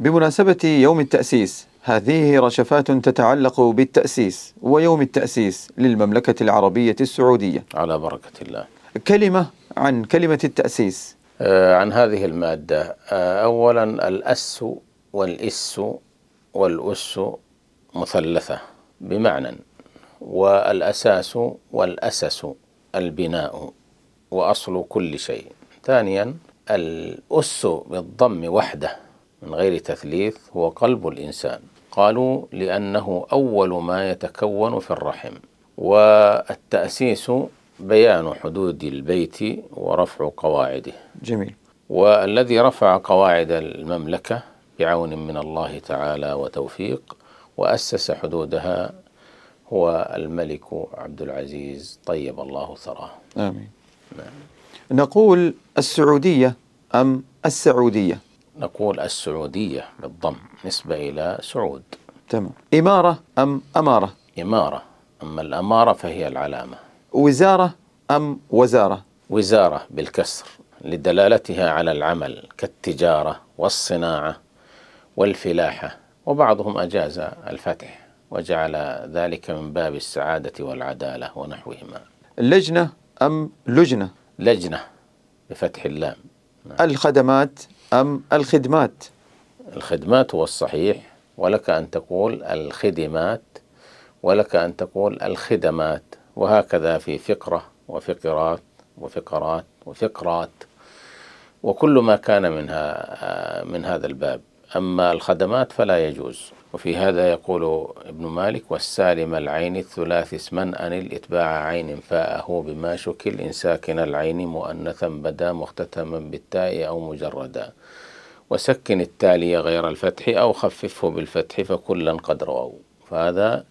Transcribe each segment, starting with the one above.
بمناسبة يوم التأسيس هذه رشفات تتعلق بالتأسيس ويوم التأسيس للمملكة العربية السعودية على بركة الله كلمة عن كلمة التأسيس آه عن هذه المادة آه أولا الأس والإس والأس مثلثة بمعنى والأساس والأسس البناء وأصل كل شيء ثانيا الأس بالضم وحده من غير تثليث هو قلب الإنسان قالوا لأنه أول ما يتكون في الرحم والتأسيس بيان حدود البيت ورفع قواعده جميل والذي رفع قواعد المملكة بعون من الله تعالى وتوفيق وأسس حدودها هو الملك عبد العزيز طيب الله ثراه آمين نعم. نقول السعودية أم السعودية نقول السعودية بالضم نسبة إلى سعود تمام إمارة أم أمارة إمارة أما الأمارة فهي العلامة وزارة أم وزارة وزارة بالكسر لدلالتها على العمل كالتجارة والصناعة والفلاحة وبعضهم أجاز الفتح وجعل ذلك من باب السعادة والعدالة ونحوهما لجنة أم لجنة لجنة بفتح اللام نعم. الخدمات أم الخدمات الخدمات هو الصحيح ولك أن تقول الخدمات ولك أن تقول الخدمات وهكذا في فقرة وفقرات وفقرات وفقرات وكل ما كان منها آه، من هذا الباب أما الخدمات فلا يجوز وفي هذا يقول ابن مالك والسالم العين الثلاث اسما أن الإتباع عين فاءه بما شكل إن ساكن العين مؤنثا بدا مختتما بالتاء أو مجردا وسكن التالي غير الفتح أو خففه بالفتح فكلا قد رووا فهذا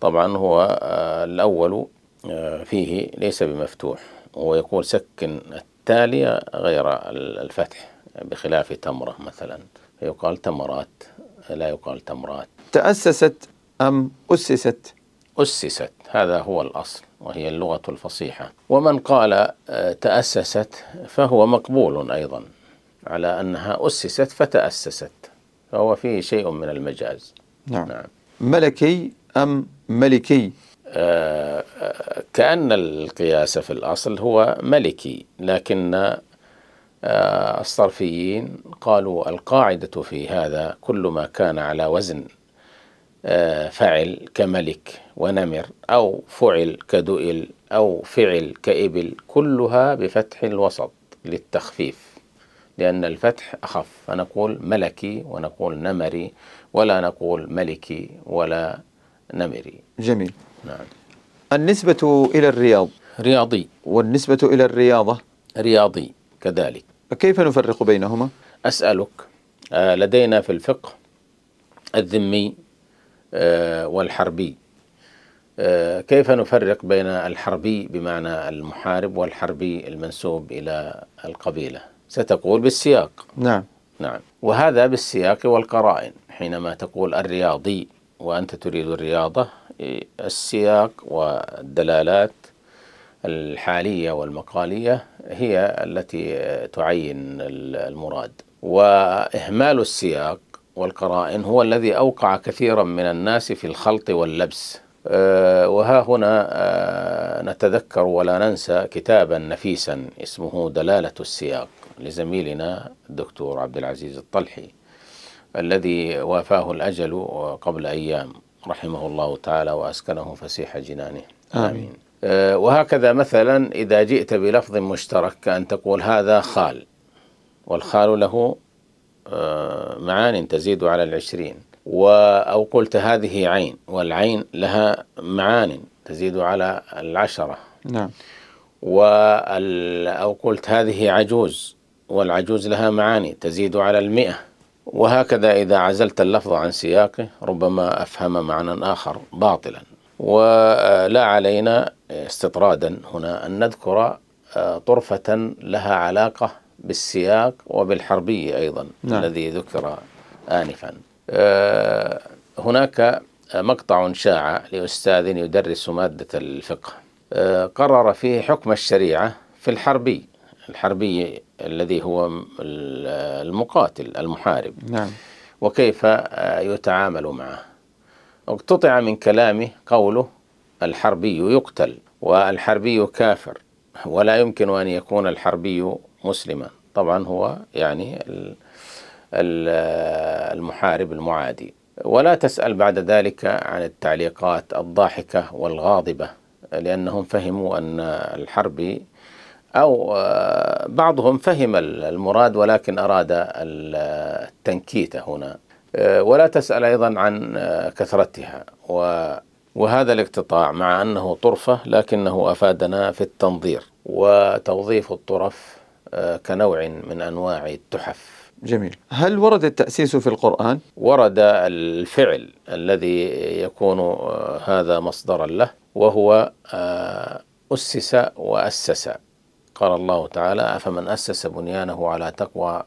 طبعا هو آه، الأول آه، فيه ليس بمفتوح هو يقول سكن التالي غير الفتح بخلاف تمرة مثلا فيقال تمرات لا يقال تمرات تأسست أم أسست؟ أسست هذا هو الأصل وهي اللغة الفصيحة ومن قال آه، تأسست فهو مقبول أيضا على أنها أسست فتأسست فهو فيه شيء من المجاز نعم, نعم. ملكي أم ملكي آه، آه، كأن القياس في الأصل هو ملكي لكن آه، الصرفيين قالوا القاعدة في هذا كل ما كان على وزن آه، فعل كملك ونمر أو فعل كدؤل أو فعل كإبل كلها بفتح الوسط للتخفيف لأن الفتح أخف فنقول ملكي ونقول نمري ولا نقول ملكي ولا نمري جميل نعم النسبة إلى الرياض رياضي والنسبة إلى الرياضة رياضي كذلك فكيف نفرق بينهما؟ أسألك آه، لدينا في الفقه الذمي آه، والحربي آه، كيف نفرق بين الحربي بمعنى المحارب والحربي المنسوب إلى القبيلة ستقول بالسياق نعم نعم وهذا بالسياق والقرائن حينما تقول الرياضي وأنت تريد الرياضة إيه، السياق والدلالات الحالية والمقالية هي التي تعين المراد وإهمال السياق والقرائن هو الذي أوقع كثيرا من الناس في الخلط واللبس آه، وها هنا آه، نتذكر ولا ننسى كتابا نفيسا اسمه دلالة السياق لزميلنا الدكتور عبد العزيز الطلحي الذي وافاه الأجل قبل أيام رحمه الله تعالى وأسكنه فسيح جنانه آمين, آمين. آه، وهكذا مثلا إذا جئت بلفظ مشترك كأن تقول هذا خال والخال له آه، معان تزيد على العشرين أو قلت هذه عين والعين لها معان تزيد على العشرة نعم أو قلت هذه عجوز والعجوز لها معاني تزيد على المئة وهكذا إذا عزلت اللفظ عن سياقه ربما أفهم معنى آخر باطلا ولا آه، علينا استطرادا هنا أن نذكر آه، طرفة لها علاقة بالسياق وبالحربي أيضا نعم. الذي ذكر آنفا آه، هناك مقطع شاع لأستاذ يدرس مادة الفقه آه، قرر فيه حكم الشريعة في الحربي الحربي الذي هو المقاتل المحارب نعم. وكيف يتعامل معه اقتطع من كلامه قوله الحربي يقتل والحربي كافر ولا يمكن أن يكون الحربي مسلما طبعا هو يعني المحارب المعادي ولا تسأل بعد ذلك عن التعليقات الضاحكة والغاضبة لأنهم فهموا أن الحربي أو آه، بعضهم فهم المراد ولكن أراد التنكيت هنا آه، ولا تسأل أيضا عن آه، كثرتها و وهذا الاقتطاع مع انه طرفه لكنه افادنا في التنظير وتوظيف الطرف آه، كنوع من انواع التحف. جميل. هل ورد التاسيس في القران؟ ورد الفعل الذي يكون آه، هذا مصدرا له وهو آه، اسس واسس. قال الله تعالى: افمن اسس بنيانه على تقوى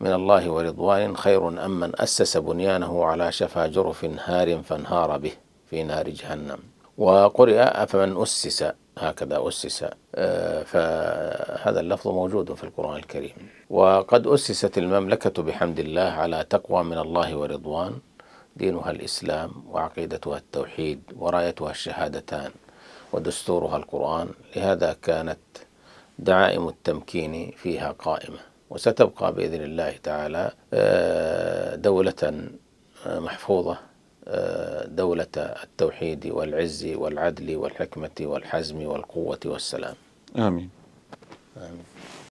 من الله ورضوان خير أم من أسس بنيانه على شفا جرف هار فانهار به في نار جهنم وقرئ أفمن أسس هكذا أسس آه، فهذا اللفظ موجود في القرآن الكريم وقد أسست المملكة بحمد الله على تقوى من الله ورضوان دينها الإسلام وعقيدتها التوحيد ورايتها الشهادتان ودستورها القرآن لهذا كانت دعائم التمكين فيها قائمة وستبقى بإذن الله تعالى آه، دولة آه، محفوظة دولة التوحيد والعز والعدل والحكمة والحزم والقوة والسلام آمين, آمين.